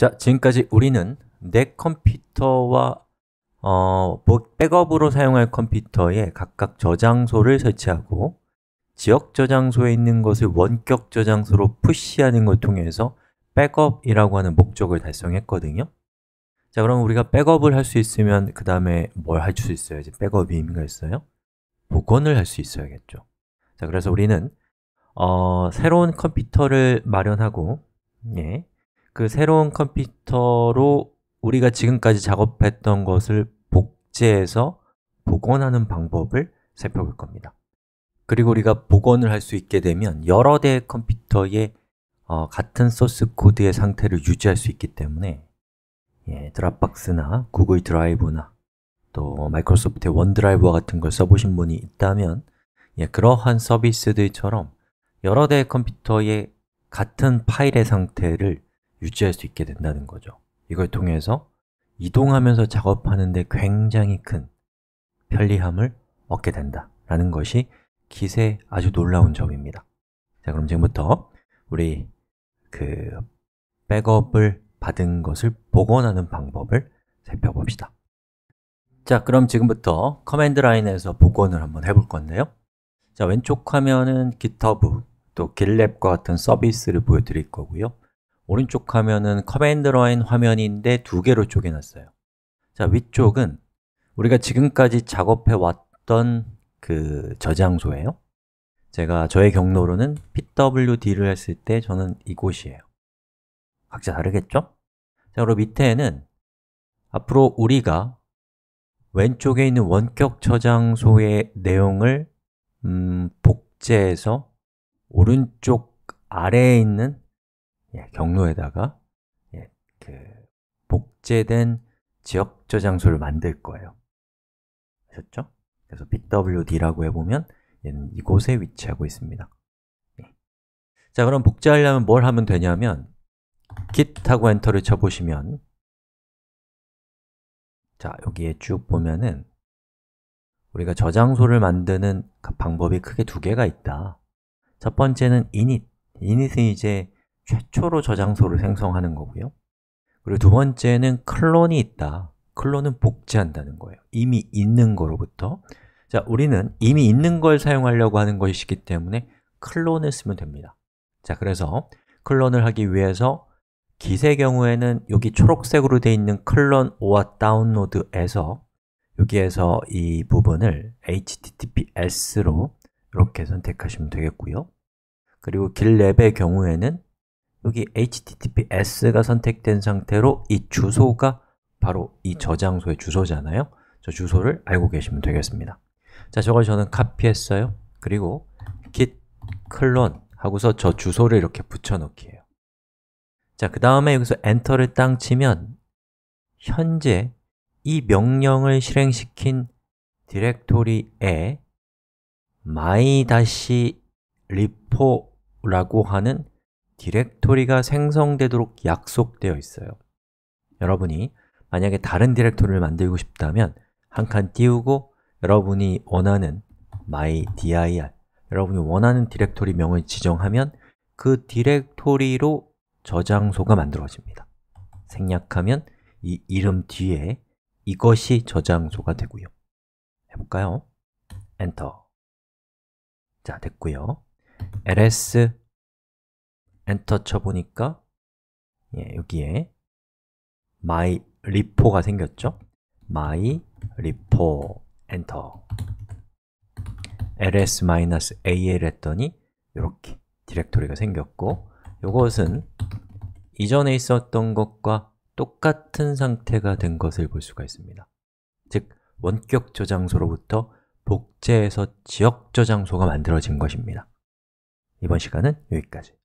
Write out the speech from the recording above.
자, 지금까지 우리는 내 컴퓨터와 어, 뭐, 백업으로 사용할 컴퓨터에 각각 저장소를 설치하고 지역 저장소에 있는 것을 원격 저장소로 푸시하는 걸 통해서 백업이라고 하는 목적을 달성했거든요 자, 그럼 우리가 백업을 할 수 있으면 그 다음에 뭘 할 수 있어야지 백업이 의미가 있어요? 복원을 할 수 있어야겠죠 자, 그래서 우리는 어, 새로운 컴퓨터를 마련하고 예, 그 새로운 컴퓨터로 우리가 지금까지 작업했던 것을 복제해서 복원하는 방법을 살펴볼 겁니다 그리고 우리가 복원을 할 수 있게 되면 여러 대의 컴퓨터에 어, 같은 소스 코드의 상태를 유지할 수 있기 때문에 예, 드랍박스나 구글 드라이브나 또 마이크로소프트의 원드라이브와 같은 걸 써보신 분이 있다면 예, 그러한 서비스들처럼 여러 대의 컴퓨터에 같은 파일의 상태를 유지할 수 있게 된다는 거죠 이걸 통해서 이동하면서 작업하는데 굉장히 큰 편리함을 얻게 된다라는 것이 기세의 아주 놀라운 점입니다 자 그럼 지금부터 우리 그 백업을 받은 것을 복원하는 방법을 살펴봅시다 자 그럼 지금부터 커맨드 라인에서 복원을 한번 해볼 건데요 자 왼쪽 화면은 GitHub 또 GitLab과 같은 서비스를 보여드릴 거고요 오른쪽 화면은 커맨드 라인 화면인데 두 개로 쪼개놨어요 자, 위쪽은 우리가 지금까지 작업해 왔던 그 저장소예요 제가 저의 경로로는 pwd를 했을 때 저는 이곳이에요 각자 다르겠죠? 자, 그리고 밑에는 앞으로 우리가 왼쪽에 있는 원격 저장소의 내용을 음, 복제해서 오른쪽 아래에 있는 예, 경로에다가 예, 그 복제된 지역 저장소를 만들 거예요. 아셨죠? 그래서 pwd라고 해보면 얘는 이곳에 위치하고 있습니다. 예. 자, 그럼 복제하려면 뭘 하면 되냐면 git 하고 엔터를 쳐보시면 자, 여기에 쭉 보면은 우리가 저장소를 만드는 방법이 크게 두 개가 있다. 첫 번째는 init. init은 이제 최초로 저장소를 생성하는 거고요 그리고 두 번째는 클론이 있다 클론은 복제한다는 거예요 이미 있는 거로부터 자, 우리는 이미 있는 걸 사용하려고 하는 것이기 때문에 클론을 쓰면 됩니다 자, 그래서 클론을 하기 위해서 기세 경우에는 여기 초록색으로 되어 있는 클론 오아 다운로드에서 여기에서 이 부분을 https로 이렇게 선택하시면 되겠고요 그리고 길랩의 경우에는 여기 https가 선택된 상태로 이 주소가 바로 이 네. 저장소의 주소잖아요 저 주소를 알고 계시면 되겠습니다 자, 저걸 저는 카피했어요 그리고 git c l o 클론 하고서 저 주소를 이렇게 붙여넣기예요 자, 그 다음에 여기서 엔터를 땅 치면 현재 이 명령을 실행시킨 디렉토리에 my-repo라고 하는 디렉토리가 생성되도록 약속되어 있어요 여러분이 만약에 다른 디렉토리를 만들고 싶다면 한 칸 띄우고 여러분이 원하는 mydir 여러분이 원하는 디렉토리 명을 지정하면 그 디렉토리로 저장소가 만들어집니다 생략하면 이 이름 뒤에 이것이 저장소가 되고요 해볼까요? 엔터 자, 됐고요 ls 엔터 쳐보니까 예, 여기에 my repo가 생겼죠? my repo 엔터 ls-al 했더니 이렇게 디렉토리가 생겼고 이것은 이전에 있었던 것과 똑같은 상태가 된 것을 볼 수가 있습니다 즉, 원격 저장소로부터 복제해서 지역 저장소가 만들어진 것입니다 이번 시간은 여기까지